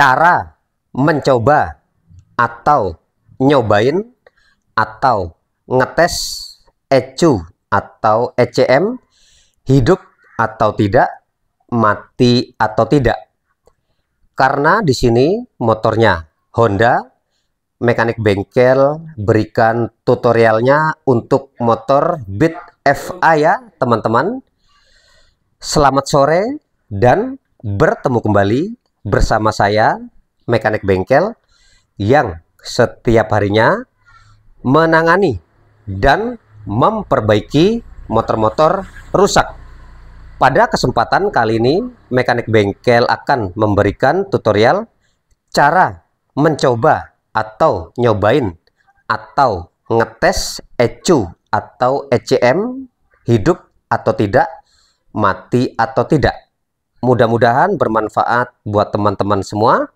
cara mencoba atau nyobain atau ngetes ecu atau ECM hidup atau tidak mati atau tidak karena di sini motornya Honda mekanik bengkel berikan tutorialnya untuk motor Beat FA ya teman-teman selamat sore dan bertemu kembali bersama saya, mekanik bengkel, yang setiap harinya menangani dan memperbaiki motor-motor rusak. Pada kesempatan kali ini, mekanik bengkel akan memberikan tutorial cara mencoba atau nyobain atau ngetes ECU atau ECM hidup atau tidak, mati atau tidak. Mudah-mudahan bermanfaat buat teman-teman semua.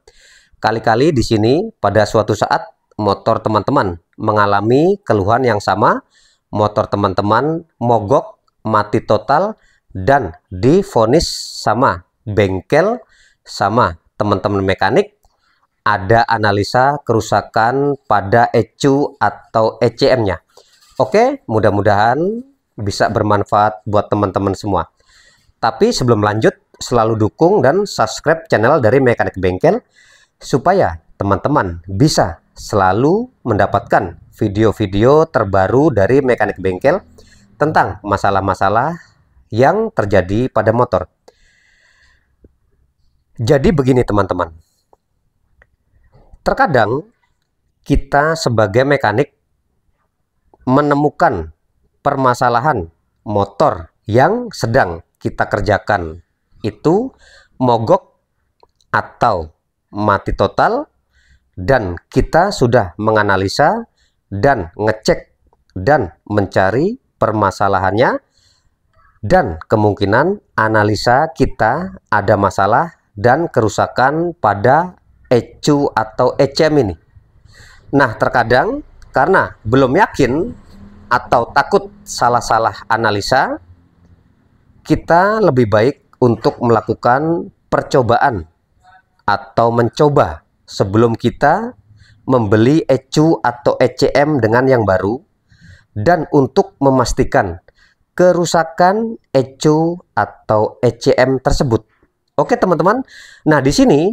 Kali-kali di sini pada suatu saat motor teman-teman mengalami keluhan yang sama, motor teman-teman mogok, mati total, dan difonis sama, bengkel sama teman-teman mekanik, ada analisa kerusakan pada ECU atau ECM-nya. Oke, mudah-mudahan bisa bermanfaat buat teman-teman semua. Tapi sebelum lanjut, selalu dukung dan subscribe channel dari Mekanik Bengkel supaya teman-teman bisa selalu mendapatkan video-video terbaru dari Mekanik Bengkel tentang masalah-masalah yang terjadi pada motor. Jadi begini teman-teman. Terkadang kita sebagai mekanik menemukan permasalahan motor yang sedang kita kerjakan itu mogok atau mati total dan kita sudah menganalisa dan ngecek dan mencari permasalahannya dan kemungkinan analisa kita ada masalah dan kerusakan pada ECU atau ECM ini. Nah, terkadang karena belum yakin atau takut salah-salah analisa, kita lebih baik untuk melakukan percobaan atau mencoba sebelum kita membeli ECU atau ECM dengan yang baru dan untuk memastikan kerusakan ECU atau ECM tersebut. Oke teman-teman, nah di sini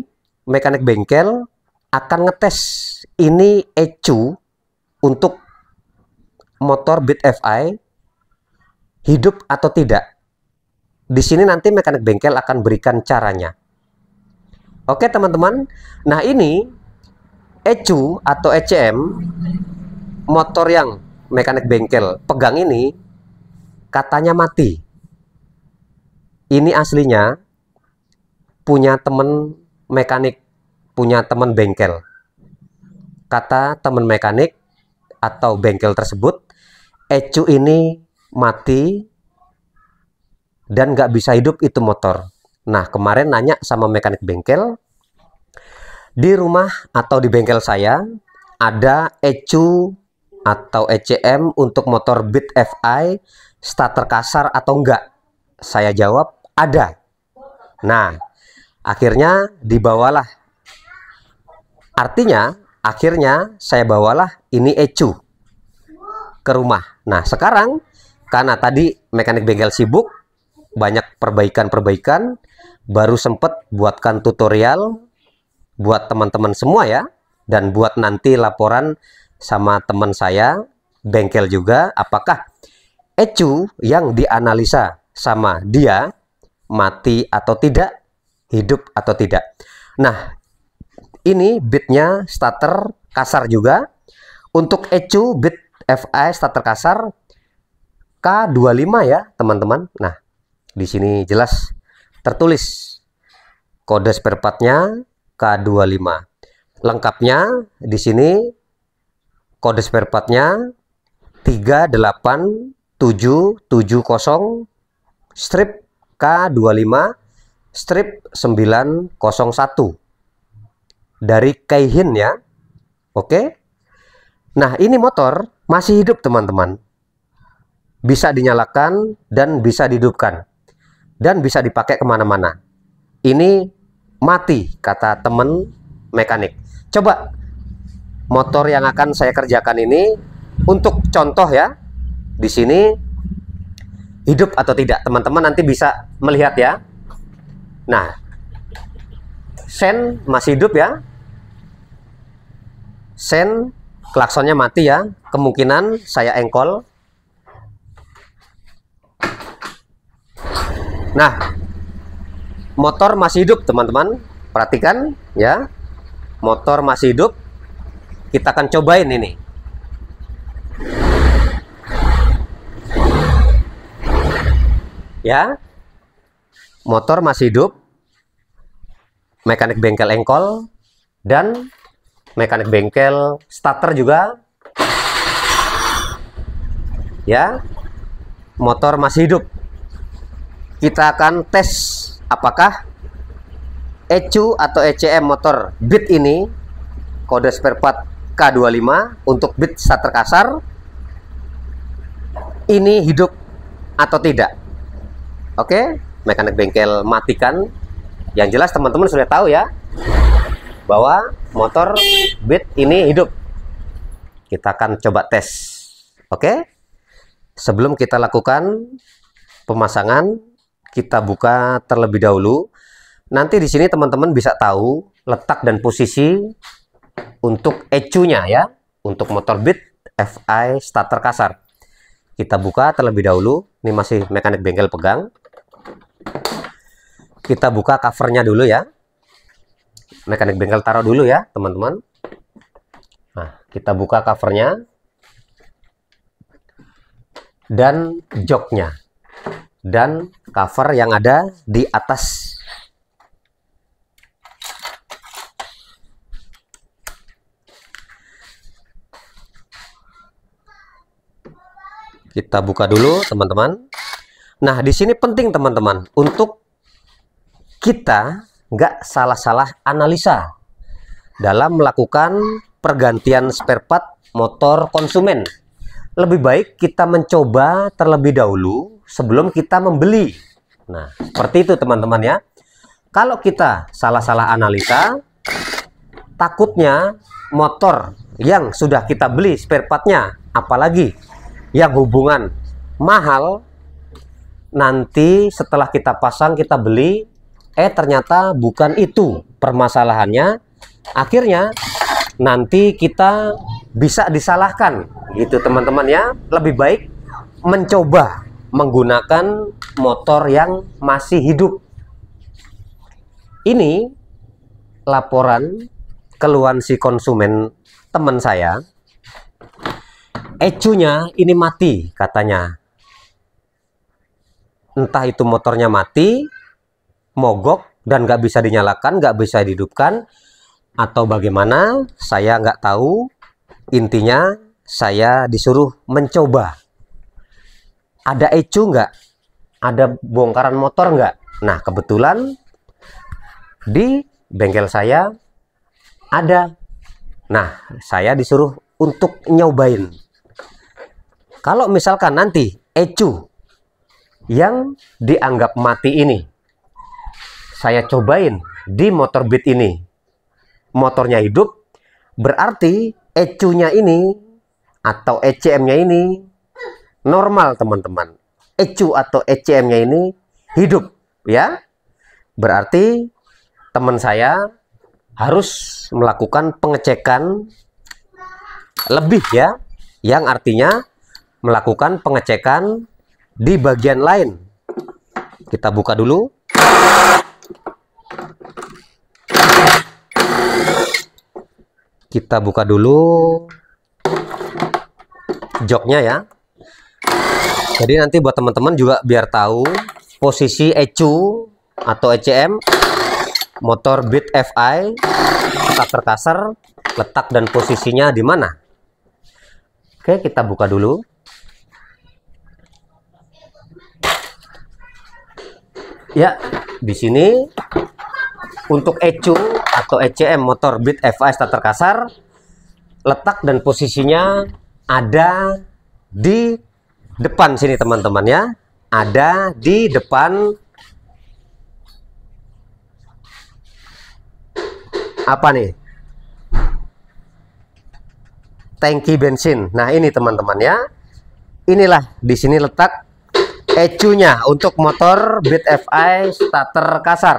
mekanik bengkel akan ngetes ini ECU untuk motor Beat FI hidup atau tidak di sini nanti mekanik bengkel akan berikan caranya. Oke teman-teman, nah ini ECU atau ECM motor yang mekanik bengkel pegang ini katanya mati. Ini aslinya punya teman mekanik, punya teman bengkel. Kata teman mekanik atau bengkel tersebut, ECU ini mati dan nggak bisa hidup itu motor. Nah, kemarin nanya sama mekanik bengkel, di rumah atau di bengkel saya ada ECU atau ECM untuk motor Beat FI starter kasar atau enggak? Saya jawab ada. Nah, akhirnya dibawalah. Artinya, akhirnya saya bawalah ini ECU ke rumah. Nah, sekarang karena tadi mekanik bengkel sibuk, banyak perbaikan-perbaikan, baru sempat buatkan tutorial buat teman-teman semua ya, dan buat nanti laporan sama teman saya, bengkel juga, apakah ecu yang dianalisa sama dia mati atau tidak, hidup atau tidak. Nah, ini bitnya starter kasar juga. Untuk ecu bit FI starter kasar K25 ya teman-teman. Nah di sini jelas tertulis kode spare partnya K25. Lengkapnya di sini kode spare partnya 38770 strip K25 strip 901 dari Kaihin ya. Oke. Nah, ini motor masih hidup teman-teman. Bisa dinyalakan dan bisa dihidupkan dan bisa dipakai kemana-mana. Ini mati, kata teman mekanik. Coba motor yang akan saya kerjakan ini untuk contoh ya, di sini hidup atau tidak teman-teman nanti bisa melihat ya. Nah, sen masih hidup ya. Sen klaksonnya mati ya. Kemungkinan saya engkol Nah, motor masih hidup, teman-teman. Perhatikan ya. Motor masih hidup. Kita akan cobain ini. Ya. Motor masih hidup. Mekanik bengkel engkol dan mekanik bengkel starter juga. Ya. Motor masih hidup kita akan tes apakah ECU atau ECM motor bit ini kode spare part K25 untuk bit starter kasar ini hidup atau tidak oke mekanik bengkel matikan yang jelas teman-teman sudah tahu ya bahwa motor bit ini hidup kita akan coba tes oke sebelum kita lakukan pemasangan kita buka terlebih dahulu. Nanti di sini teman-teman bisa tahu letak dan posisi untuk ecunya ya, untuk motor Beat FI starter kasar. Kita buka terlebih dahulu. Ini masih mekanik bengkel pegang. Kita buka covernya dulu ya. Mekanik bengkel taruh dulu ya, teman-teman. Nah, kita buka covernya dan joknya dan cover yang ada di atas kita buka dulu teman-teman nah di sini penting teman-teman untuk kita nggak salah-salah analisa dalam melakukan pergantian spare part motor konsumen lebih baik kita mencoba terlebih dahulu sebelum kita membeli. Nah, seperti itu teman-teman ya. Kalau kita salah-salah analisa, takutnya motor yang sudah kita beli spare partnya, apalagi yang hubungan mahal, nanti setelah kita pasang, kita beli, eh ternyata bukan itu permasalahannya. Akhirnya nanti kita bisa disalahkan gitu teman-teman ya. Lebih baik mencoba menggunakan motor yang masih hidup. Ini laporan keluhan si konsumen teman saya. Ecunya ini mati katanya. Entah itu motornya mati, mogok dan nggak bisa dinyalakan, nggak bisa dihidupkan, atau bagaimana, saya nggak tahu. Intinya saya disuruh mencoba ada ecu nggak? Ada bongkaran motor nggak? Nah, kebetulan di bengkel saya ada. Nah, saya disuruh untuk nyobain. Kalau misalkan nanti ecu yang dianggap mati ini, saya cobain di motor beat ini. Motornya hidup, berarti ecunya ini atau ECM-nya ini normal teman-teman. ECU atau ECM-nya ini hidup ya. Berarti teman saya harus melakukan pengecekan lebih ya yang artinya melakukan pengecekan di bagian lain. Kita buka dulu. Kita buka dulu joknya ya. Jadi nanti buat teman-teman juga biar tahu posisi ECU atau ECM motor Beat FI starter kasar letak dan posisinya di mana. Oke, kita buka dulu. Ya, di sini untuk ECU atau ECM motor Beat FI starter kasar letak dan posisinya ada di depan sini teman-teman ya. Ada di depan apa nih? Tangki bensin. Nah, ini teman-teman ya. Inilah di sini letak ecunya untuk motor Beat FI starter kasar.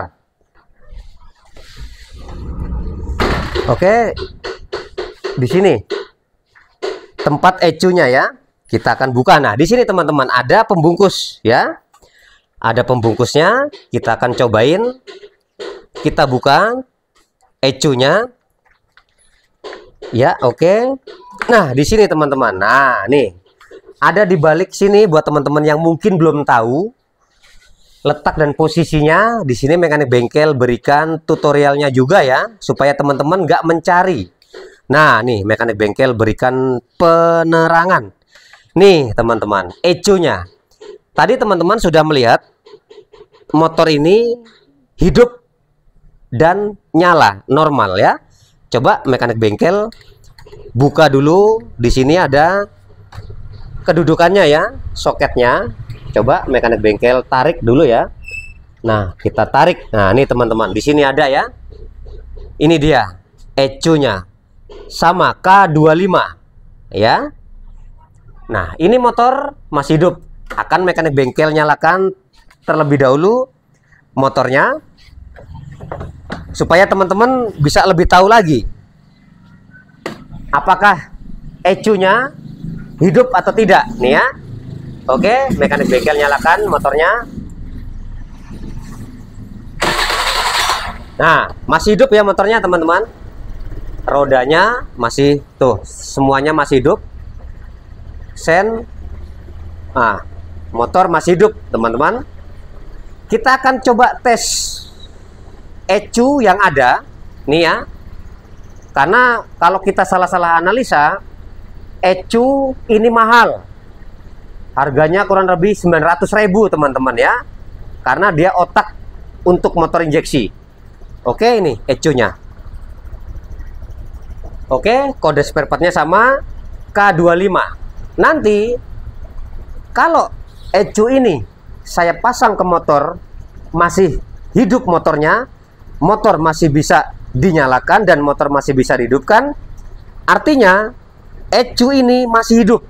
Oke. Di sini tempat ecunya ya. Kita akan buka. Nah, di sini teman-teman ada pembungkus ya. Ada pembungkusnya, kita akan cobain. Kita buka ecunya. Ya, oke. Okay. Nah, di sini teman-teman. Nah, nih. Ada di balik sini buat teman-teman yang mungkin belum tahu letak dan posisinya di sini mekanik bengkel berikan tutorialnya juga ya supaya teman-teman nggak mencari nah nih mekanik bengkel berikan penerangan Nih teman-teman, ecunya. Tadi teman-teman sudah melihat motor ini hidup dan nyala normal ya. Coba mekanik bengkel buka dulu. Di sini ada kedudukannya ya, soketnya. Coba mekanik bengkel tarik dulu ya. Nah, kita tarik. Nah, ini teman-teman, di sini ada ya. Ini dia ecunya. Sama K25 ya. Nah, ini motor masih hidup. Akan mekanik bengkel nyalakan terlebih dahulu motornya supaya teman-teman bisa lebih tahu lagi apakah ecunya hidup atau tidak nih ya. Oke, mekanik bengkel nyalakan motornya. Nah, masih hidup ya motornya teman-teman. Rodanya masih tuh, semuanya masih hidup sen ah motor masih hidup teman-teman kita akan coba tes ecu yang ada nih ya karena kalau kita salah-salah analisa ecu ini mahal harganya kurang lebih 900 ribu teman-teman ya karena dia otak untuk motor injeksi oke ini ecunya oke kode spare partnya sama K25 Nanti kalau ecu ini saya pasang ke motor masih hidup motornya, motor masih bisa dinyalakan dan motor masih bisa dihidupkan. Artinya ecu ini masih hidup.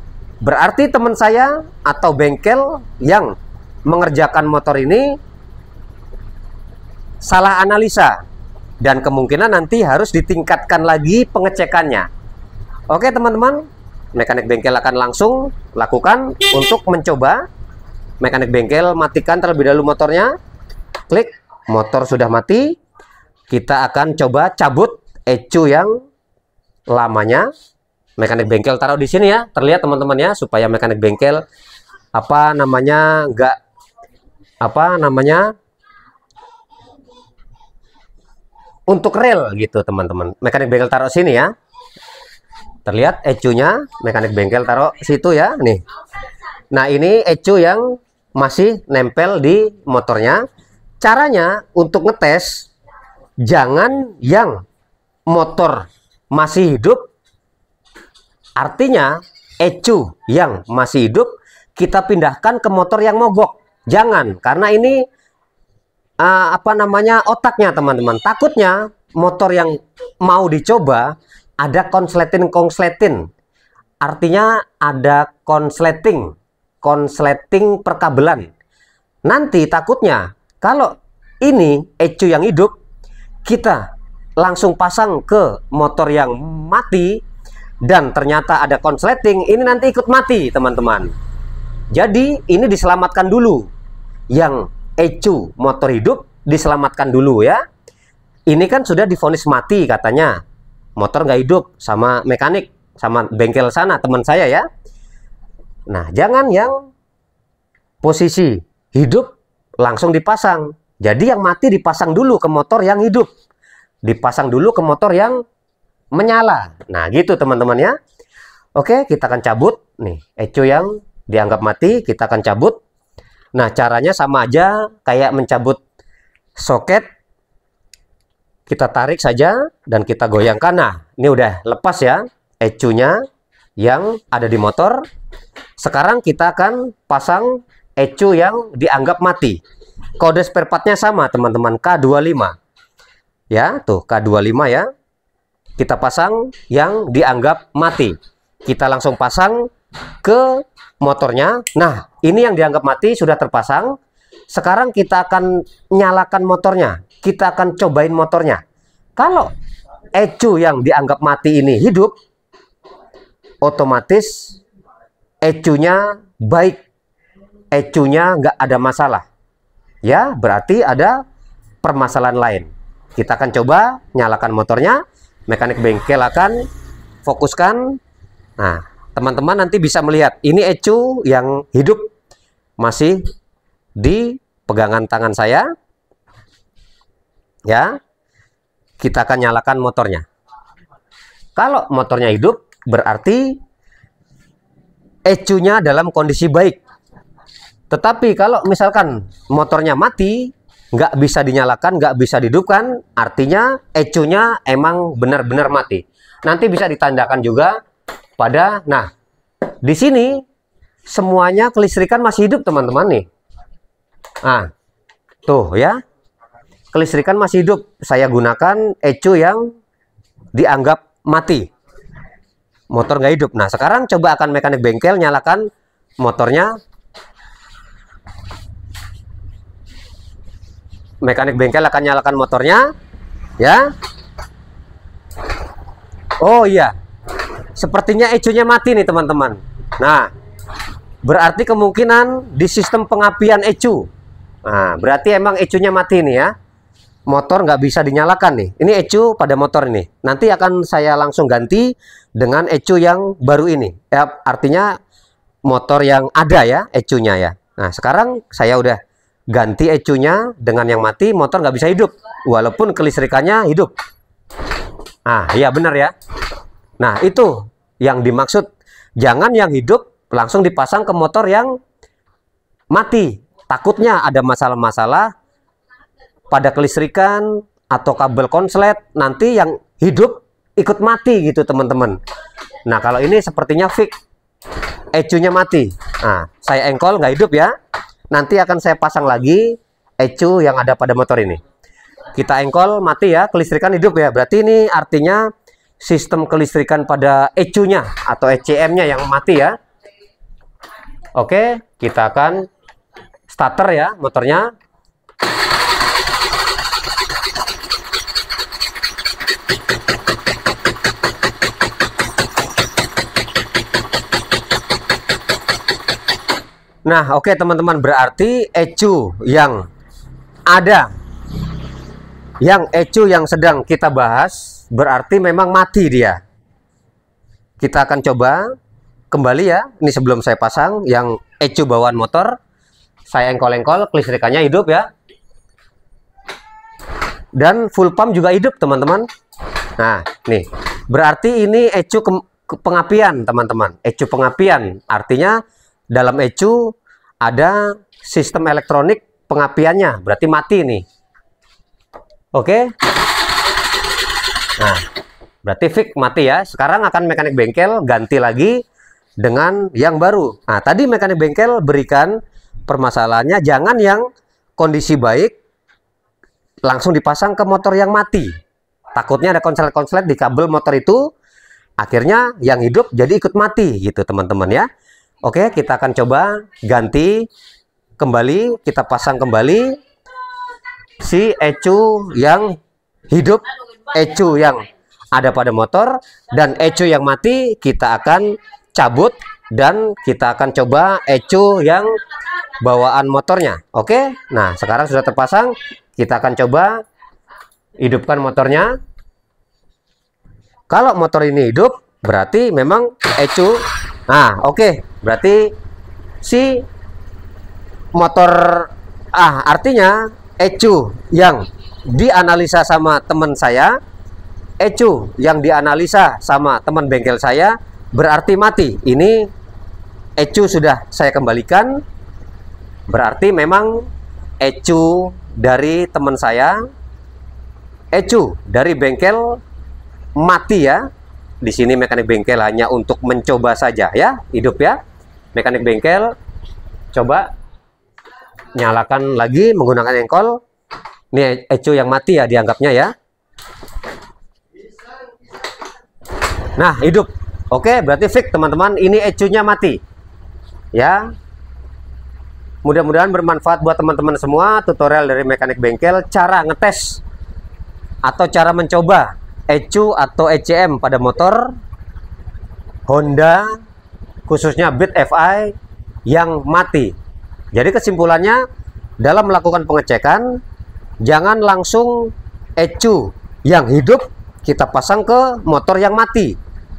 Berarti teman saya atau bengkel yang mengerjakan motor ini salah analisa dan kemungkinan nanti harus ditingkatkan lagi pengecekannya. Oke teman-teman, mekanik bengkel akan langsung lakukan untuk mencoba mekanik bengkel matikan terlebih dahulu motornya klik motor sudah mati kita akan coba cabut ecu yang lamanya mekanik bengkel taruh di sini ya terlihat teman-teman ya supaya mekanik bengkel apa namanya enggak apa namanya untuk rel gitu teman-teman mekanik bengkel taruh sini ya terlihat ecunya mekanik bengkel taruh situ ya nih nah ini ecu yang masih nempel di motornya caranya untuk ngetes jangan yang motor masih hidup artinya ecu yang masih hidup kita pindahkan ke motor yang mogok jangan karena ini uh, apa namanya otaknya teman-teman takutnya motor yang mau dicoba ada konsleting-konsleting. Artinya ada konsleting, konsleting perkabelan. Nanti takutnya kalau ini ecu yang hidup, kita langsung pasang ke motor yang mati dan ternyata ada konsleting, ini nanti ikut mati teman-teman. Jadi ini diselamatkan dulu. Yang ecu motor hidup diselamatkan dulu ya. Ini kan sudah difonis mati katanya motor nggak hidup sama mekanik sama bengkel sana teman saya ya nah jangan yang posisi hidup langsung dipasang jadi yang mati dipasang dulu ke motor yang hidup dipasang dulu ke motor yang menyala nah gitu teman-teman ya oke kita akan cabut nih ecu yang dianggap mati kita akan cabut nah caranya sama aja kayak mencabut soket kita tarik saja dan kita goyangkan. Nah, ini udah lepas ya ecunya yang ada di motor. Sekarang kita akan pasang ecu yang dianggap mati. Kode spare partnya sama teman-teman K25. Ya, tuh K25 ya. Kita pasang yang dianggap mati. Kita langsung pasang ke motornya. Nah, ini yang dianggap mati sudah terpasang. Sekarang kita akan nyalakan motornya kita akan cobain motornya. Kalau ecu yang dianggap mati ini hidup, otomatis ECU-nya baik, ECU-nya nggak ada masalah. Ya, berarti ada permasalahan lain. Kita akan coba nyalakan motornya, mekanik bengkel akan fokuskan. Nah, teman-teman nanti bisa melihat ini ecu yang hidup masih di pegangan tangan saya ya kita akan nyalakan motornya kalau motornya hidup berarti ecunya dalam kondisi baik tetapi kalau misalkan motornya mati nggak bisa dinyalakan nggak bisa dihidupkan artinya ecunya emang benar-benar mati nanti bisa ditandakan juga pada nah di sini semuanya kelistrikan masih hidup teman-teman nih ah tuh ya kelistrikan masih hidup. Saya gunakan ecu yang dianggap mati. Motor nggak hidup. Nah, sekarang coba akan mekanik bengkel nyalakan motornya. Mekanik bengkel akan nyalakan motornya, ya. Oh iya. Sepertinya ECU-nya mati nih, teman-teman. Nah, berarti kemungkinan di sistem pengapian ecu. Nah, berarti emang ECU-nya mati nih ya motor nggak bisa dinyalakan nih. Ini ecu pada motor ini. Nanti akan saya langsung ganti dengan ecu yang baru ini. Ya, artinya motor yang ada ya ecunya ya. Nah sekarang saya udah ganti ecunya dengan yang mati motor nggak bisa hidup walaupun kelistrikannya hidup. Ah iya benar ya. Nah itu yang dimaksud jangan yang hidup langsung dipasang ke motor yang mati. Takutnya ada masalah-masalah pada kelistrikan atau kabel konslet nanti yang hidup ikut mati gitu teman-teman nah kalau ini sepertinya fix ecunya mati nah saya engkol nggak hidup ya nanti akan saya pasang lagi ecu yang ada pada motor ini kita engkol mati ya kelistrikan hidup ya berarti ini artinya sistem kelistrikan pada ecunya atau ECM-nya yang mati ya oke kita akan starter ya motornya Nah, oke okay, teman-teman, berarti ecu yang ada yang ecu yang sedang kita bahas berarti memang mati dia. Kita akan coba kembali ya. Ini sebelum saya pasang yang ecu bawaan motor. Saya engkol-engkol, kelistrikannya hidup ya. Dan full pump juga hidup, teman-teman. Nah, nih. Berarti ini ecu pengapian, teman-teman. Ecu pengapian artinya dalam ecu ada sistem elektronik pengapiannya, berarti mati nih. Oke. Nah, berarti fix mati ya. Sekarang akan mekanik bengkel ganti lagi dengan yang baru. Nah, tadi mekanik bengkel berikan permasalahannya jangan yang kondisi baik langsung dipasang ke motor yang mati. Takutnya ada konslet-konslet di kabel motor itu, akhirnya yang hidup jadi ikut mati gitu teman-teman ya. Oke, kita akan coba ganti kembali, kita pasang kembali si ecu yang hidup, ecu yang ada pada motor, dan ecu yang mati kita akan cabut dan kita akan coba ecu yang bawaan motornya. Oke, nah sekarang sudah terpasang, kita akan coba hidupkan motornya. Kalau motor ini hidup, berarti memang ecu Nah, oke. Okay. Berarti si motor ah artinya ECU yang dianalisa sama teman saya, ECU yang dianalisa sama teman bengkel saya berarti mati. Ini ECU sudah saya kembalikan berarti memang ECU dari teman saya ECU dari bengkel mati ya di sini mekanik bengkel hanya untuk mencoba saja ya hidup ya mekanik bengkel coba nyalakan lagi menggunakan engkol ini ecu yang mati ya dianggapnya ya nah hidup oke berarti fix teman-teman ini ecunya mati ya mudah-mudahan bermanfaat buat teman-teman semua tutorial dari mekanik bengkel cara ngetes atau cara mencoba ECU atau ECM pada motor Honda khususnya Beat FI yang mati. Jadi kesimpulannya dalam melakukan pengecekan jangan langsung ECU yang hidup kita pasang ke motor yang mati.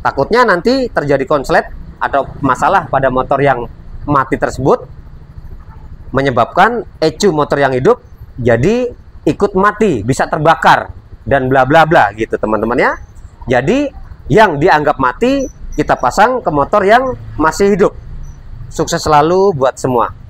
Takutnya nanti terjadi konslet atau masalah pada motor yang mati tersebut menyebabkan ECU motor yang hidup jadi ikut mati, bisa terbakar dan bla bla bla gitu teman-teman ya. Jadi yang dianggap mati kita pasang ke motor yang masih hidup. Sukses selalu buat semua.